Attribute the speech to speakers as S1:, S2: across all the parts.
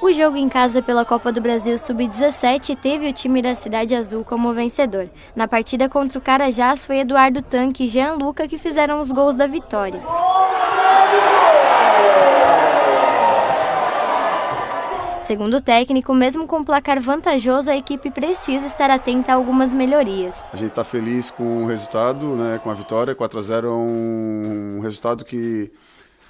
S1: O jogo em casa pela Copa do Brasil Sub-17 teve o time da Cidade Azul como vencedor. Na partida contra o Carajás foi Eduardo Tanque e Jean Luca que fizeram os gols da vitória. Segundo o técnico, mesmo com um placar vantajoso, a equipe precisa estar atenta a algumas melhorias.
S2: A gente está feliz com o resultado, né, com a vitória. 4 a 0 é um resultado que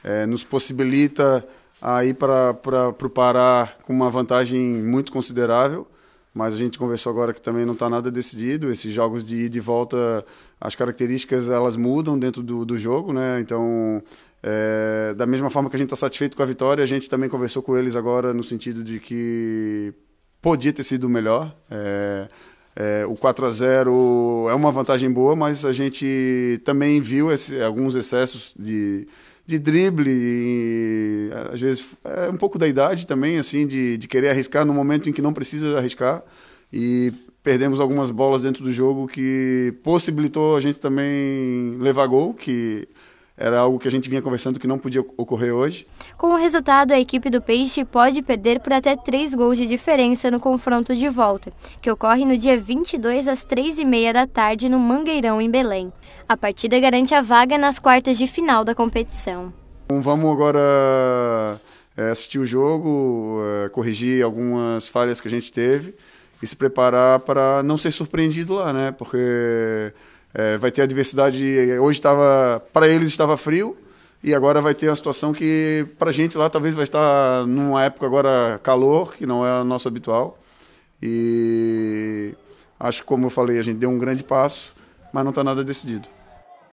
S2: é, nos possibilita aí para o Pará com uma vantagem muito considerável. Mas a gente conversou agora que também não está nada decidido. Esses jogos de ida e volta, as características elas mudam dentro do, do jogo, né? Então, é, da mesma forma que a gente está satisfeito com a vitória, a gente também conversou com eles agora no sentido de que podia ter sido melhor. É, é, o 4 a 0 é uma vantagem boa, mas a gente também viu esse, alguns excessos de, de drible, e, às vezes é um pouco da idade também, assim, de, de querer arriscar no momento em que não precisa arriscar. E perdemos algumas bolas dentro do jogo que possibilitou a gente também levar gol, que era algo que a gente vinha conversando que não podia ocorrer hoje.
S1: Com o resultado, a equipe do Peixe pode perder por até três gols de diferença no confronto de volta, que ocorre no dia 22 às três e meia da tarde no Mangueirão, em Belém. A partida garante a vaga nas quartas de final da competição.
S2: Então, vamos agora eh, assistir o jogo, eh, corrigir algumas falhas que a gente teve e se preparar para não ser surpreendido lá, né? Porque é, vai ter a diversidade. É, hoje estava. Para eles estava frio. E agora vai ter a situação que, para a gente lá, talvez vai estar numa época agora calor, que não é o nosso habitual. E acho que, como eu falei, a gente deu um grande passo, mas não está nada decidido.